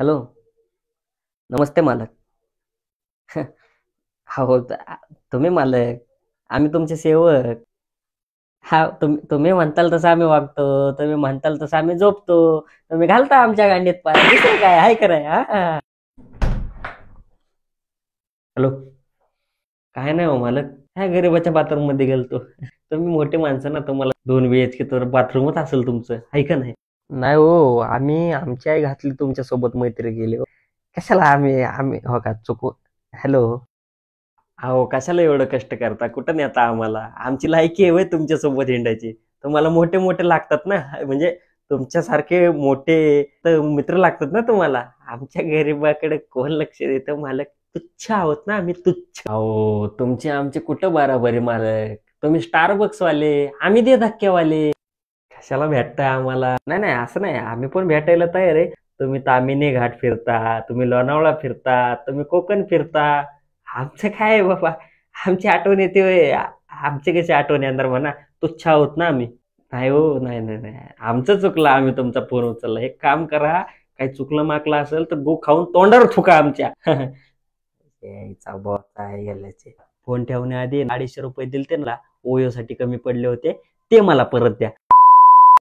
Hello नमस्ते मालक हो, हो तुम्ही मालक आम्ही तुमचे सेवक हा तुम्ही म्हणताल तसं आम्ही वागतो तुम्ही म्हणताल तसं आम्ही झोपतो तुम्ही घालता आमच्या गांडीत पाय काय हाय कराय हॅलो काय नाही हो मालक ह्या गरीबाच्या बाथरूम मध्ये गेलतो तुम्ही मोठे माणसं ना तुम्हाला दोन बी एच के तर बाथरूमच असेल तुमचं का नाही नाही हो आम्ही आमच्या आई घातली सोबत मैत्री गेले हो. कशाला आम्ही आम्ही हो का चुकू हॅलो अहो कशाला एवढं कष्ट करता कुठं नेता आम्हाला आमची लायकी आहे तुमच्या तुमच्यासोबत हिंडायची तुम्हाला मोठे मोठे लागतात ना म्हणजे तुमच्यासारखे मोठे तर मित्र लागतात ना तुम्हाला आमच्या गरिबाकडे कोण लक्ष देतं मालक तुच्छ आहोत ना आम्ही तुच्छ अहो तुमचे आमचे कुठं बराबरी मालक तुम्ही वाले आम्ही दे धक्क्यावाले कशाला भेटताय आम्हाला नाही नाही असं नाही आम्ही पण भेटायला तयार आहे तुम्ही तामिनी घाट फिरता तुम्ही लोणावळा फिरता तुम्ही कोकण फिरता आमचं काय आहे बाबा आमची आठवण येते आमचे कशी आठवण येणार म्हणा तुच्छ होत ना आम्ही नाही हो नाही नाही नाही आमचं चुकलं आम्ही तुमचा फोन उचलला एक काम करा काही चुकलं माकलं असेल तर गो खाऊन तोंडावर थुका आमच्या यायचा फोन ठेवण्याआधी अडीचशे रुपये दिले त्यांना ओयो साठी कमी पडले होते ते मला परत द्या